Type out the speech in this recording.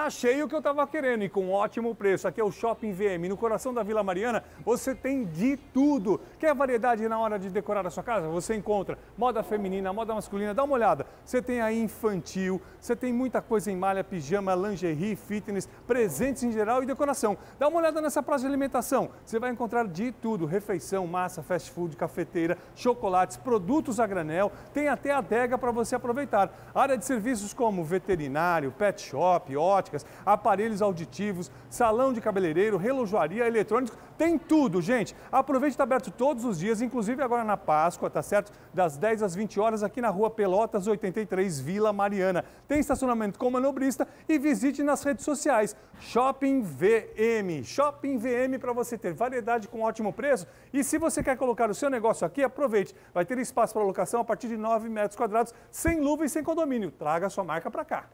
achei o que eu estava querendo e com ótimo preço. Aqui é o Shopping VM. No coração da Vila Mariana você tem de tudo. Quer variedade na hora de decorar a sua casa? Você encontra moda feminina, moda masculina. Dá uma olhada. Você tem aí infantil, você tem muita coisa em malha, pijama, lingerie, fitness, presentes em geral e decoração. Dá uma olhada nessa praça de alimentação. Você vai encontrar de tudo: refeição, massa, fast food, cafeteira, chocolates, produtos a granel. Tem até adega para você aproveitar. Área de serviços como veterinário, pet shop, ótimo óticas, aparelhos auditivos, salão de cabeleireiro, relojoaria, eletrônico, tem tudo, gente. Aproveite, está aberto todos os dias, inclusive agora na Páscoa, tá certo? Das 10 às 20 horas aqui na rua Pelotas 83, Vila Mariana. Tem estacionamento com manobrista e visite nas redes sociais Shopping VM. Shopping VM para você ter variedade com ótimo preço. E se você quer colocar o seu negócio aqui, aproveite. Vai ter espaço para locação a partir de 9 metros quadrados, sem luva e sem condomínio. Traga a sua marca para cá.